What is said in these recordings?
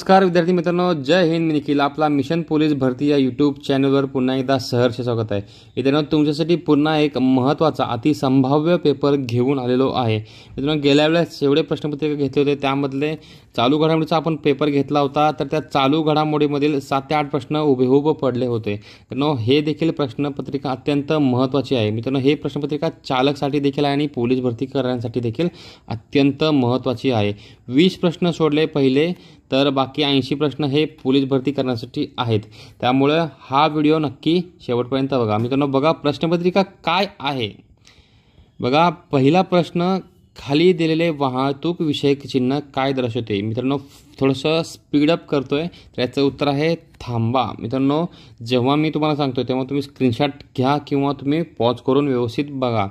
नमस्कार विद्यार्थी मित्रांनो जय हिंद मी निखिल आपला मिशन पोलीस भरती या यूट्यूब चॅनलवर पुन्हा एकदा सहर्ष स्वागत आहे मित्रांनो तुमच्यासाठी पुन्हा एक महत्त्वाचा अतिसंभाव्य पेपर घेऊन आलेलो आहे मित्रांनो गेल्या वेळेस एवढे प्रश्नपत्रिका घेतले होते त्यामधले चालू घडामोडीचा आपण पेपर घेतला होता तर त्या चालू घडामोडीमधील सात ते आठ प्रश्न उभे पडले होते मित्रांनो हे देखील प्रश्नपत्रिका अत्यंत महत्त्वाची आहे मित्रांनो हे प्रश्नपत्रिका चालकसाठी देखील आहे आणि पोलीस भरती करण्यासाठी देखील अत्यंत महत्त्वाची आहे वीस प्रश्न सोडले पहिले तर बाकी ऐंशी प्रश्न हे पोलीस भरती करण्यासाठी आहेत त्यामुळं हा व्हिडिओ नक्की शेवटपर्यंत बघा मित्रांनो बघा प्रश्नपत्रिका काय आहे बघा पहिला प्रश्न खाली दिलेले वाहतूक विषयक चिन्ह काय दर्शवते मित्रांनो थोडंसं स्पीडअप करतो आहे तर याचं उत्तर आहे थांबा मित्रांनो जेव्हा मी तुम्हाला सांगतो तेव्हा तुम्ही स्क्रीनशॉट घ्या किंवा तुम्ही पॉज करून व्यवस्थित बघा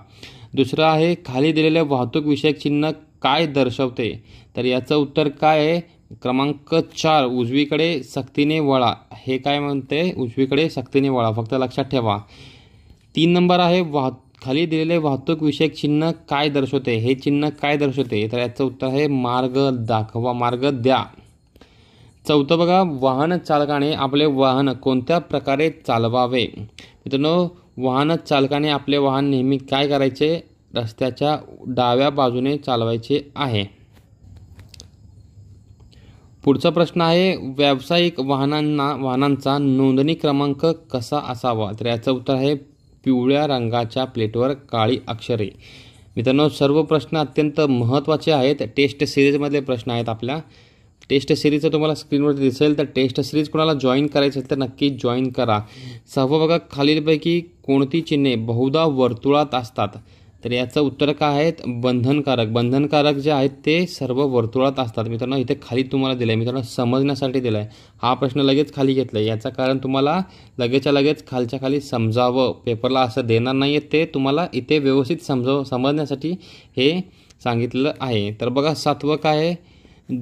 दुसरं आहे खाली दिलेले वाहतूक विषयक चिन्ह काय दर्शवते तर याचं उत्तर काय आहे क्रमांक चार उजवीकडे सक्तीने वळा हे काय म्हणते उजवीकडे सक्तीने वळा फक्त लक्षात ठेवा तीन नंबर आहे वाह खाली दिलेले वाहतूक विषयक चिन्ह काय दर्शवते हे चिन्ह काय दर्शवते तर याचं उत्तर आहे मार्ग दाखवा मार्ग द्या चौथं बघा वाहन चालकाने आपले वाहन कोणत्या प्रकारे चालवावे मित्रांनो वाहन चालकाने आपले वाहन नेहमी काय करायचे रस्त्याच्या डाव्या बाजूने चालवायचे आहे पुढचा प्रश्न आहे व्यावसायिक वाहनांना वाहनांचा नोंदणी क्रमांक कसा असावा तर याचं उत्तर आहे पिवळ्या रंगाच्या प्लेटवर काळी अक्षरे मित्रांनो सर्व प्रश्न अत्यंत महत्त्वाचे आहेत टेस्ट सिरीजमधले प्रश्न आहेत आपल्या टेस्ट सिरीजचं तुम्हाला स्क्रीनवर दिसेल तर टेस्ट सिरीज कोणाला जॉईन करायचं असेल तर नक्की जॉईन करा बघा खालीलपैकी कोणती चिन्हे बहुधा वर्तुळात असतात तर याचं उत्तर काय आहेत बंधनकारक बंधनकारक जे आहेत ते सर्व वर्तुळात असतात मित्रांनो इथे खाली तुम्हाला दिलं आहे मित्रांनो समजण्यासाठी दिलं आहे हा प्रश्न लगेच खाली घेतला आहे याचं कारण तुम्हाला लगेचच्या लगेच खालच्या खाली समजावं पेपरला असं देणार नाही ते तुम्हाला इथे व्यवस्थित समजाव समजण्यासाठी हे सांगितलं आहे तर बघा सातवं काय आहे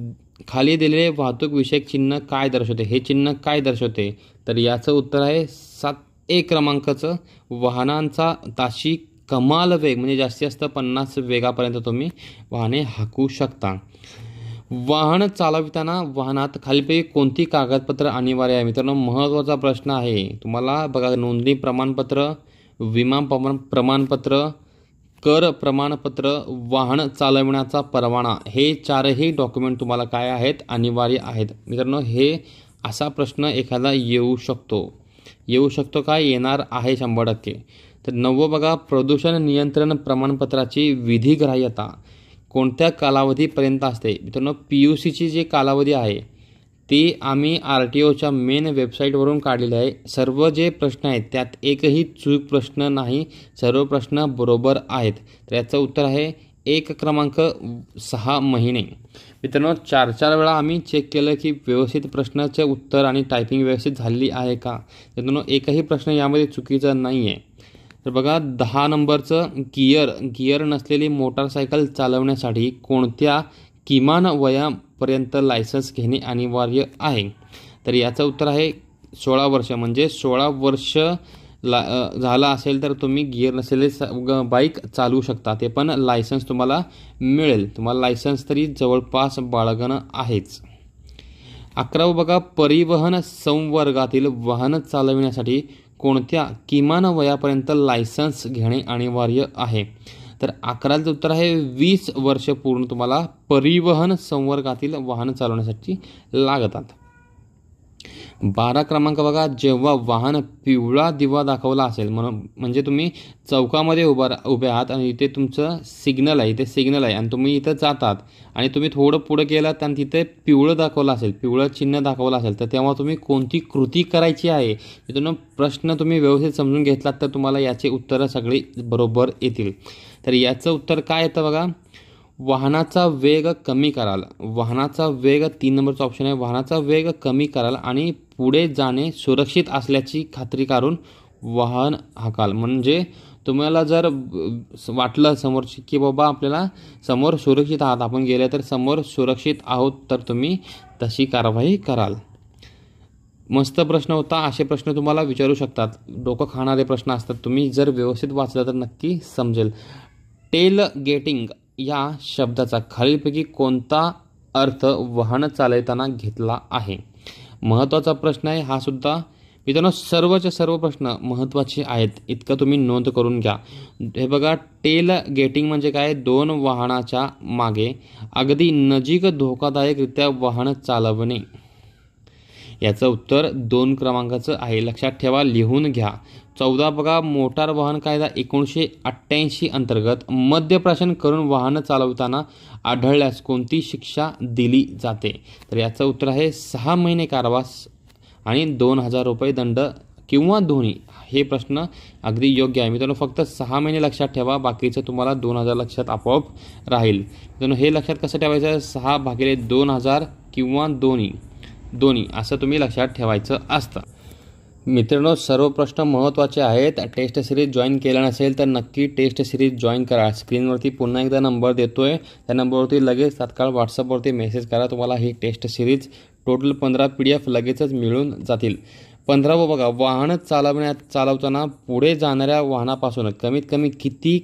खाली दिलेले वाहतूक विषयक चिन्ह काय दर्शवते हे चिन्ह काय दर्शवते तर याचं उत्तर आहे सात एक क्रमांकाचं वाहनांचा ताशी कमाल वेग म्हणजे जास्तीत जास्त पन्नास वेगापर्यंत तुम्ही वाहने हाकू शकता वाहन चालविताना वाहनात खालीपैकी कोणती कागदपत्र अनिवार्य आहे मित्रांनो महत्त्वाचा प्रश्न आहे तुम्हाला बघा नोंदणी प्रमाणपत्र विमा प्रमाण प्रमाणपत्र कर प्रमाणपत्र वाहन चालविण्याचा परवाना हे चारही डॉक्युमेंट तुम्हाला काय आहेत अनिवार्य आहेत मित्रांनो हे असा प्रश्न एखादा येऊ शकतो येऊ शकतो का येणार आहे शंभर टक्के तर नववं बघा प्रदूषण नियंत्रण प्रमाणपत्राची विधिग्राह्यता कोणत्या कालावधीपर्यंत असते मित्रांनो पी यू सीची जी कालावधी आहे ती आम्ही आर टी ओच्या मेन वेबसाईटवरून काढलेली आहे सर्व जे प्रश्न आहेत त्यात एकही चूक प्रश्न नाही सर्व प्रश्न बरोबर आहेत तर याचं उत्तर आहे एक क्रमांक सहा महिने मित्रांनो चार चार वेळा आम्ही चेक केलं की व्यवस्थित प्रश्नाचे उत्तर आणि टायपिंग व्यवस्थित झालेली आहे का मित्रांनो एकही प्रश्न यामध्ये चुकीचा नाही आहे तर बघा दहा नंबरचं गियर गियर नसलेली मोटारसायकल चालवण्यासाठी कोणत्या किमान वयापर्यंत लायसन्स घेणे अनिवार्य आहे तर याचं उत्तर आहे सोळा वर्ष म्हणजे सोळा वर्ष ला झाला असेल तर तुम्ही गिअर नसलेले बाईक चालवू शकता ते पण लायसन्स तुम्हाला मिळेल तुम्हाला लायसन्स तरी जवळपास बाळगणं आहेच अकरावं बघा परिवहन संवर्गातील वाहन चालविण्यासाठी कोणत्या किमान वयापर्यंत लायसन्स घेणे अनिवार्य आहे तर अकराचं उत्तर आहे वीस वर्ष पूर्ण तुम्हाला परिवहन संवर्गातील वाहन चालवण्यासाठी लागतात बारा क्रमांक बघा जेव्हा वाहन पिवळा दिवा दाखवला असेल म्हणून म्हणजे तुम्ही चौकामध्ये उभा उभे आहात आणि इथे तुमचं सिग्नल आहे इथे सिग्नल आहे आणि तुम्ही इथं जातात आणि तुम्ही थोडं पुढं गेलात आणि तिथे पिवळं दाखवलं असेल पिवळं चिन्ह दाखवलं असेल तर तेव्हा तुम्ही कोणती कृती करायची आहे मित्रांनो प्रश्न तुम्ही व्यवस्थित समजून घेतलात तर तुम्हाला याचे उत्तरं सगळी बरोबर येतील तर याचं उत्तर काय येतं बघा वाहनाचा वेग कमी कराल वाहनाचा वेग तीन नंबरचा ऑप्शन आहे वाहनाचा वेग कमी कराल आणि पुढे जाणे सुरक्षित असल्याची खात्री करून वाहन हाकाल म्हणजे तुम्हाला जर वाटलं समोरची की बाबा आपल्याला समोर सुरक्षित आहात आपण गेले तर समोर सुरक्षित आहोत तर तुम्ही तशी कारवाई कराल मस्त प्रश्न होता असे प्रश्न तुम्हाला विचारू शकतात डोकं खाणारे प्रश्न असतात तुम्ही जर व्यवस्थित वाचलं तर नक्की समजेल टेल गेटिंग या शब्दाचा खालीलपैकी कोणता अर्थ वाहन चालवताना घेतला आहे महत्वाचा प्रश्न आहे हा सुद्धा मित्रांनो सर्वच्या सर्व प्रश्न महत्त्वाचे आहेत इतकं तुम्ही नोंद करून घ्या हे बघा टेल गेटिंग म्हणजे काय दोन वाहनाच्या मागे अगदी नजीक धोकादायकरित्या वाहन चालवणे याचं उत्तर दोन क्रमांकाचं आहे लक्षात ठेवा लिहून घ्या चौदा बघा मोटार वाहन कायदा एकोणीसशे अठ्ठ्याऐंशी अंतर्गत मद्यप्राशन करून वाहनं चालवताना आढळल्यास कोणती शिक्षा दिली जाते तर याचं उत्तर आहे सहा महिने कारवास आणि दोन हजार रुपये दंड किंवा दोन्ही हे प्रश्न अगदी योग्य आहे मित्रांनो फक्त सहा महिने लक्षात ठेवा बाकीचं तुम्हाला दोन हजार लक्षात आपोआप राहील मित्रांनो हे लक्षात कसं ठेवायचं सहा भागिले दोन हजार किंवा दोन्ही दोन्ही असं तुम्ही लक्षात ठेवायचं असतं मित्रांनो सर्व प्रश्न महत्त्वाचे आहेत टेस्ट सिरीज जॉईन केला नसेल तर नक्की टेस्ट सिरीज जॉईन करा स्क्रीनवरती पुन्हा एकदा नंबर देतो आहे त्या नंबरवरती लगेच तात्काळ व्हॉट्सअपवरती मेसेज करा तुम्हाला ही टेस्ट सिरीज टोटल पंधरा पी डी एफ लगेचच मिळून जातील पंधरावं बघा वाहन चालवण्यात चालवताना पुढे जाणाऱ्या वाहनापासून कमीत कमी किती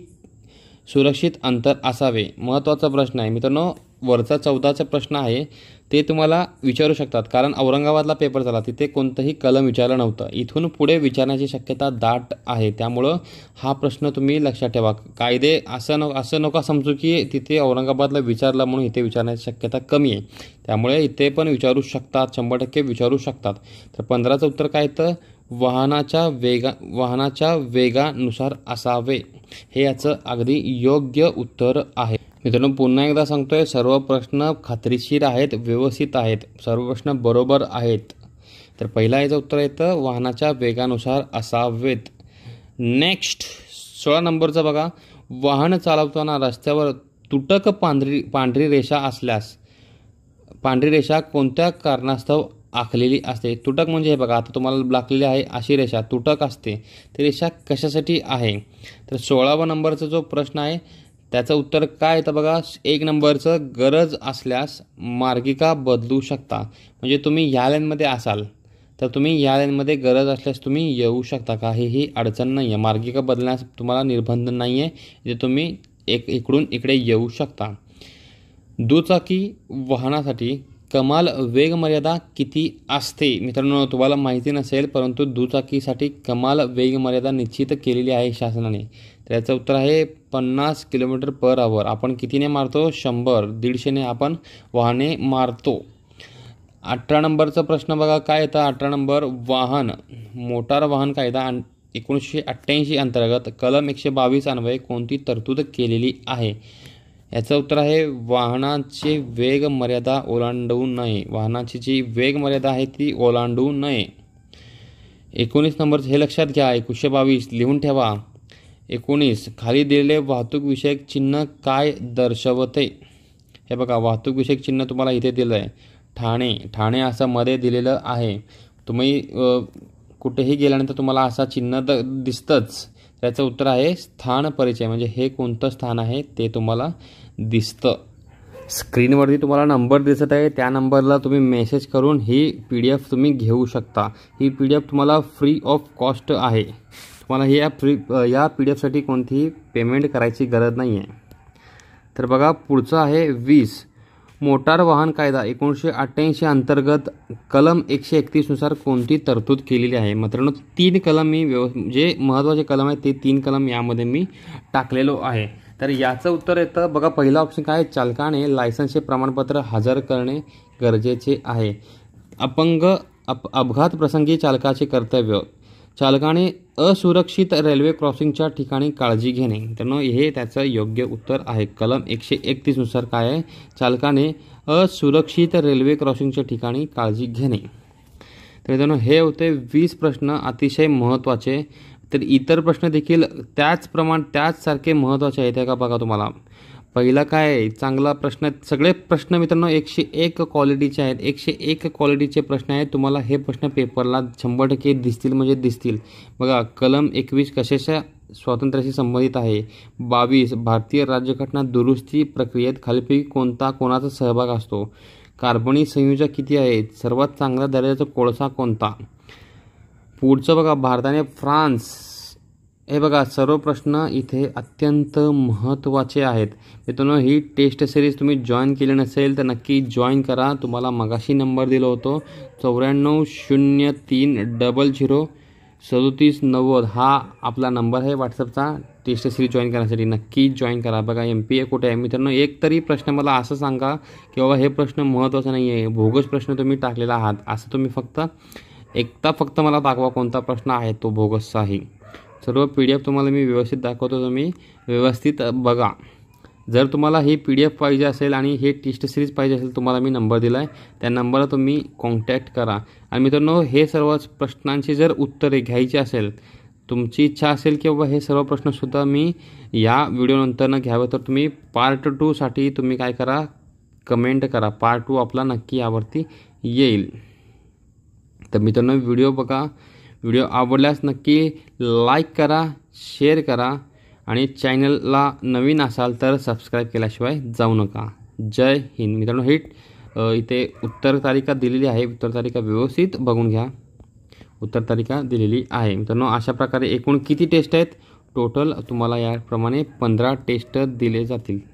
सुरक्षित अंतर असावे महत्त्वाचा प्रश्न आहे मित्रांनो वरचा चौदाचा प्रश्न आहे ते तुम्हाला विचारू शकतात कारण औरंगाबादला पेपर झाला तिथे कोणतंही कलम विचारलं नव्हतं इथून पुढे विचारण्याची शक्यता दाट आहे त्यामुळं हा प्रश्न तुम्ही लक्षात ठेवा कायदे असं न असं नका समजू की तिथे औरंगाबादला विचारला म्हणून इथे विचारण्याची शक्यता कमी आहे त्यामुळे इथे पण विचारू शकतात शंभर टक्के विचारू शकतात तर पंधराचं उत्तर काय तर वाहनाच्या वेगा वाहनाच्या वेगानुसार असावे हे याचं अगदी योग्य उत्तर आहे मित्रांनो पुन्हा एकदा सांगतोय सर्व प्रश्न खात्रीशीर आहेत व्यवस्थित आहेत सर्व प्रश्न बरोबर आहेत तर पहिला याचं उत्तर येतं वाहनाच्या वेगानुसार असावेत नेक्स्ट सोळा नंबरचं बघा वाहन चालवताना रस्त्यावर तुटक पांढरी पांढरी रेषा असल्यास पांढरी रेषा कोणत्या कारणास्तव आखलेली असते तुटक म्हणजे हे बघा आता तुम्हाला लागलेली आहे अशी रेषा तुटक असते ती रेषा कशासाठी आहे तर सोळावा नंबरचा जो प्रश्न आहे त्याचं उत्तर काय येतं बघा एक नंबरचं गरज असल्यास मार्गिका बदलू शकता म्हणजे तुम्ही ह्या लाईनमध्ये असाल तर तुम्ही या लाईनमध्ये गरज असल्यास तुम्ही येऊ शकता काहीही अडचण नाही आहे मार्गिका बदलण्यास तुम्हाला निर्बंध नाही आहे जे तुम्ही एक इकडून इकडे येऊ शकता दुचाकी वाहनासाठी कमाल वेग मर्यादा किती असते मित्रांनो तुम्हाला माहिती नसेल परंतु दुचाकीसाठी कमाल वेग मर्यादा निश्चित केलेली आहे शासनाने तर याचं उत्तर आहे पन्नास किलोमीटर पर आवर आपण कितीने मारतो शंभर दीडशेने आपण वाहने मारतो अठरा नंबरचा प्रश्न बघा काय येतं अठरा नंबर वाहन मोटार वाहन कायदा एकोणीसशे अठ्ठ्याऐंशी अंतर्गत कलम एकशे बावीस अन्वये कोणती तरतूद केलेली आहे याचं उत्तर आहे वाहनाची वेग मर्यादा ओलांडवू नये वाहनाची जी वेग मर्यादा आहे ती ओलांडू नये एकोणीस नंबर हे लक्षात घ्या एकोणीसशे बावीस लिहून ठेवा एकोणीस खाली दिलेले वाहतूकविषयक चिन्ह काय दर्शवते हे बघा वाहतूकविषयक चिन्ह तुम्हाला इथे दिलं आहे ठाणे ठाणे असं मध्ये दिलेलं आहे तुम्ही कुठेही गेल्यानंतर तुम्हाला असा चिन्ह द दिसतंच त्याचं उत्तर आहे स्थान परिचय म्हणजे हे कोणतं स्थान आहे ते तुम्हाला दिसतं स्क्रीनवरती तुम्हाला नंबर दिसत आहे त्या नंबरला तुम्ही मेसेज करून ही पी डी एफ तुम्ही घेऊ शकता ही पी डी एफ तुम्हाला फ्री ऑफ कॉस्ट आहे तुम्हाला ह्या या फ्री या पी डी एफसाठी कोणतीही पेमेंट करायची गरज नाही आहे तर बघा पुढचं आहे वीस मोटार वाहन कायदा एकोणीसशे अठ्ठ्याऐंशी अंतर्गत कलम एकशे एकतीसनुसार कोणती तरतूद केलेली आहे मित्रांनो तीन कलम मी व्यव जे महत्त्वाचे कलम आहे ते तीन कलम यामध्ये मी टाकलेलो आहे तर याचं उत्तर येतं बघा पहिला ऑप्शन काय चालकाने लायसन्सचे प्रमाणपत्र हजर करणे गरजेचे आहे अपंग अप अपघात प्रसंगी चालकाचे कर्तव्य चालकाने असुरक्षित रेल्वे क्रॉसिंगच्या ठिकाणी काळजी घेणे त्यानं हे त्याचं योग्य उत्तर आहे कलम एकशे एकतीसनुसार काय आहे चालकाने असुरक्षित रेल्वे क्रॉसिंगच्या ठिकाणी काळजी घेणे तर मित्रांनो हे होते वीस प्रश्न अतिशय महत्त्वाचे तर इतर प्रश्न देखील त्याच प्रमाण त्याचसारखे महत्त्वाचे आहेत का बघा तुम्हाला पहिला काय आहे चांगला प्रश्न सगळे प्रश्न मित्रांनो एकशे एक क्वालिटीचे आहेत एकशे एक क्वालिटीचे प्रश्न आहेत तुम्हाला हे प्रश्न पेपरला शंभर टक्के दिसतील म्हणजे दिसतील बघा कलम एकवीस कशाच्या स्वातंत्र्याशी संबंधित आहे बावीस भारतीय राज्यघटना दुरुस्ती प्रक्रियेत खालीपैकी कोणता कोणाचा सहभाग असतो कार्बनी संयोजक किती आहेत सर्वात चांगला दर्जाचा कोळसा कोणता पुढचं बघा भारताने फ्रान्स हे बघा सर्व प्रश्न इथे अत्यंत महत्त्वाचे आहेत मित्रांनो ही टेस्ट सिरीज तुम्ही जॉईन केली नसेल तर नक्की जॉईन करा तुम्हाला मगाशी नंबर दिला होतो चौऱ्याण्णव शून्य तीन डबल झिरो सदोतीस नव्वद हा आपला नंबर आहे व्हॉट्सअपचा टेस्ट सिरीज जॉईन करण्यासाठी नक्की जॉईन करा बघा एम पी ए कुठे आहे मित्रांनो एक तरी प्रश्न मला असं सांगा की बाबा हे प्रश्न महत्त्वाचा नाही आहे भोगस प्रश्न तुम्ही टाकलेला आहात असं तुम्ही फक्त एकदा फक्त मला दाखवा कोणता प्रश्न आहे तो भोगसचाही सर्व पी डी एफ तुम्हाला मी व्यवस्थित दाखवतो तुम्ही व्यवस्थित बघा जर तुम्हाला हे पी डी एफ पाहिजे असेल आणि हे टेस्ट सिरीज पाहिजे असेल तुम्हाला मी नंबर दिला आहे त्या नंबरला तुम्ही कॉन्टॅक्ट करा आणि मित्रांनो हे सर्व प्रश्नांची जर उत्तरे घ्यायची असेल तुमची इच्छा असेल की बाबा हे सर्व प्रश्नसुद्धा मी या व्हिडिओनंतरनं घ्यावं तर तुम्ही पार्ट टूसाठी तुम्ही काय करा कमेंट करा पार्ट टू आपला नक्की यावरती येईल तर मित्रांनो व्हिडिओ बघा व्हिडिओ आवडल्यास नक्की लाईक करा शेअर करा आणि चॅनलला नवीन असाल तर सबस्क्राईब केल्याशिवाय जाऊ नका जय हिंद मित्रांनो हिट इथे उत्तर तालिका दिलेली आहे उत्तर तालिका व्यवस्थित बघून घ्या उत्तर तालिका दिलेली आहे मित्रांनो अशा प्रकारे एकूण किती टेस्ट आहेत टोटल तुम्हाला याप्रमाणे पंधरा टेस्ट दिले जातील